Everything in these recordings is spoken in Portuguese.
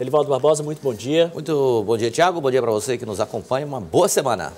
Elivaldo Barbosa, muito bom dia. Muito bom dia, Tiago. Bom dia para você que nos acompanha. Uma boa semana.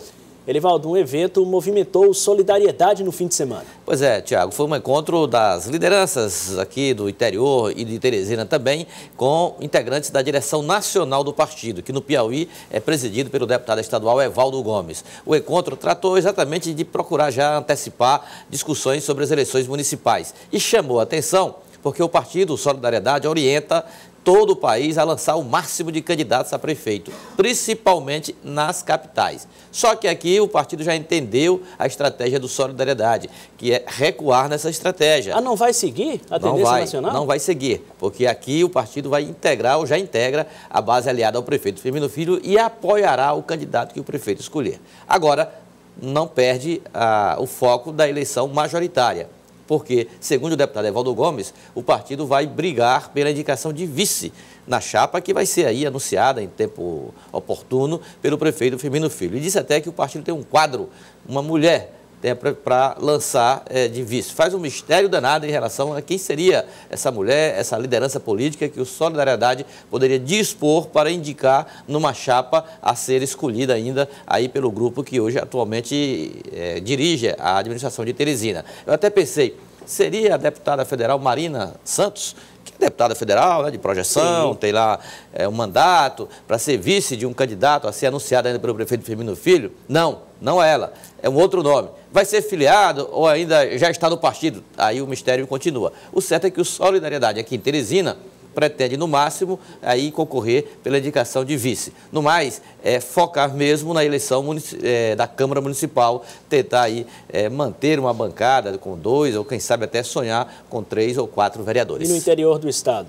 Elivaldo, um evento movimentou solidariedade no fim de semana. Pois é, Tiago, foi um encontro das lideranças aqui do interior e de Teresina também, com integrantes da direção nacional do partido, que no Piauí é presidido pelo deputado estadual Evaldo Gomes. O encontro tratou exatamente de procurar já antecipar discussões sobre as eleições municipais e chamou a atenção porque o partido Solidariedade orienta todo o país a lançar o máximo de candidatos a prefeito, principalmente nas capitais. Só que aqui o partido já entendeu a estratégia do solidariedade, que é recuar nessa estratégia. Ah, não vai seguir a tendência vai, nacional? Não vai seguir, porque aqui o partido vai integrar ou já integra a base aliada ao prefeito Firmino Filho e apoiará o candidato que o prefeito escolher. Agora, não perde ah, o foco da eleição majoritária porque, segundo o deputado Evaldo Gomes, o partido vai brigar pela indicação de vice na chapa que vai ser aí anunciada em tempo oportuno pelo prefeito Firmino Filho. E disse até que o partido tem um quadro, uma mulher é, para lançar é, de vice. Faz um mistério danado em relação a quem seria essa mulher, essa liderança política que o Solidariedade poderia dispor para indicar numa chapa a ser escolhida ainda aí pelo grupo que hoje atualmente é, dirige a administração de Teresina. Eu até pensei, seria a deputada federal Marina Santos, que é deputada federal né, de projeção, Sim. tem lá é, um mandato para ser vice de um candidato a ser anunciado ainda pelo prefeito Firmino Filho. Não, não é ela, é um outro nome. Vai ser filiado ou ainda já está no partido? Aí o mistério continua. O certo é que o Solidariedade aqui em Teresina pretende, no máximo, aí concorrer pela indicação de vice. No mais, é, focar mesmo na eleição é, da Câmara Municipal, tentar aí é, manter uma bancada com dois, ou quem sabe até sonhar com três ou quatro vereadores. E no interior do Estado?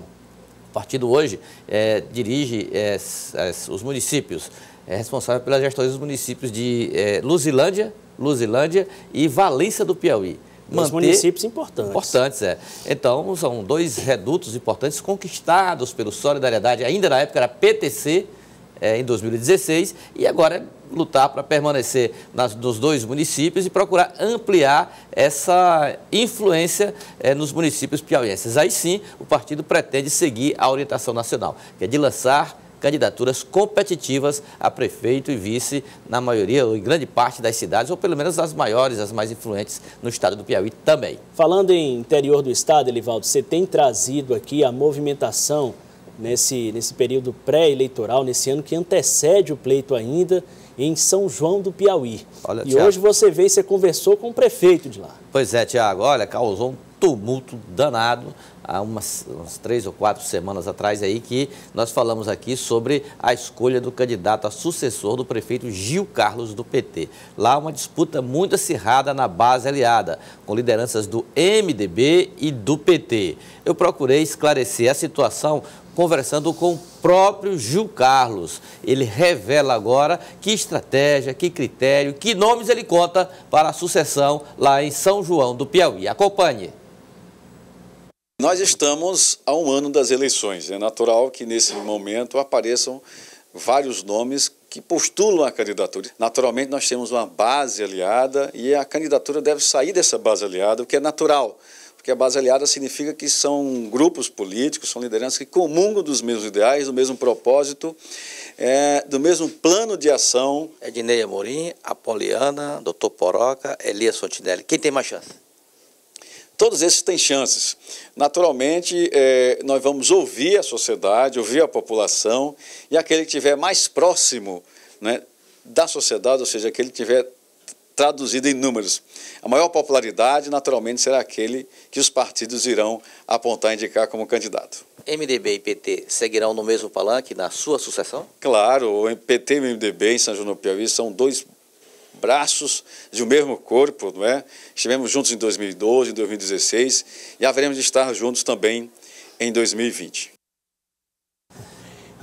O partido hoje é, dirige é, os municípios, é responsável pelas gestões dos municípios de é, Luzilândia, Luzilândia e Valência do Piauí. Manter... Os municípios importantes. Importantes, é. Então, são dois redutos importantes conquistados pelo Solidariedade, ainda na época era PTC, é, em 2016, e agora é lutar para permanecer nas, nos dois municípios e procurar ampliar essa influência é, nos municípios piauienses. Aí sim, o partido pretende seguir a orientação nacional, que é de lançar candidaturas competitivas a prefeito e vice na maioria ou em grande parte das cidades, ou pelo menos as maiores, as mais influentes no estado do Piauí também. Falando em interior do estado, Elivaldo, você tem trazido aqui a movimentação nesse, nesse período pré-eleitoral, nesse ano que antecede o pleito ainda, em São João do Piauí. Olha, e Thiago. hoje você veio e você conversou com o prefeito de lá. Pois é, Tiago, olha, causou um tumulto danado há umas, umas, três ou quatro semanas atrás aí que nós falamos aqui sobre a escolha do candidato a sucessor do prefeito Gil Carlos do PT. Lá uma disputa muito acirrada na base aliada, com lideranças do MDB e do PT. Eu procurei esclarecer a situação conversando com o próprio Gil Carlos. Ele revela agora que estratégia, que critério, que nomes ele conta para a sucessão lá em São João do Piauí. Acompanhe. Nós estamos a um ano das eleições. É natural que nesse momento apareçam vários nomes que postulam a candidatura. Naturalmente, nós temos uma base aliada e a candidatura deve sair dessa base aliada, o que é natural porque a base aliada significa que são grupos políticos, são lideranças que comungam dos mesmos ideais, do mesmo propósito, é, do mesmo plano de ação. Edneia Morim, Apoliana, Doutor Poroca, Elias Fontinelli. Quem tem mais chance? Todos esses têm chances. Naturalmente, é, nós vamos ouvir a sociedade, ouvir a população e aquele que estiver mais próximo né, da sociedade, ou seja, aquele que estiver traduzida em números. A maior popularidade, naturalmente, será aquele que os partidos irão apontar e indicar como candidato. MDB e PT seguirão no mesmo palanque na sua sucessão? Claro, o PT e o MDB em São João do Piauí são dois braços de um mesmo corpo, não é? Estivemos juntos em 2012, em 2016 e haveremos de estar juntos também em 2020.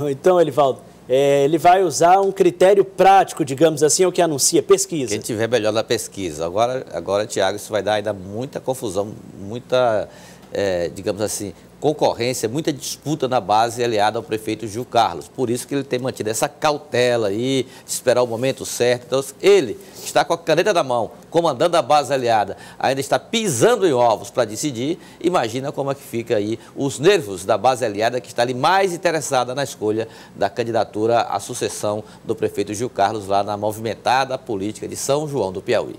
Então, Elivaldo, é, ele vai usar um critério prático, digamos assim, é o que anuncia, pesquisa. Quem tiver melhor na pesquisa. Agora, agora Tiago, isso vai dar ainda muita confusão, muita é, digamos assim, concorrência, muita disputa na base aliada ao prefeito Gil Carlos. Por isso que ele tem mantido essa cautela aí, esperar o momento certo. Então, ele está com a caneta na mão, comandando a base aliada, ainda está pisando em ovos para decidir. Imagina como é que fica aí os nervos da base aliada que está ali mais interessada na escolha da candidatura à sucessão do prefeito Gil Carlos lá na movimentada política de São João do Piauí.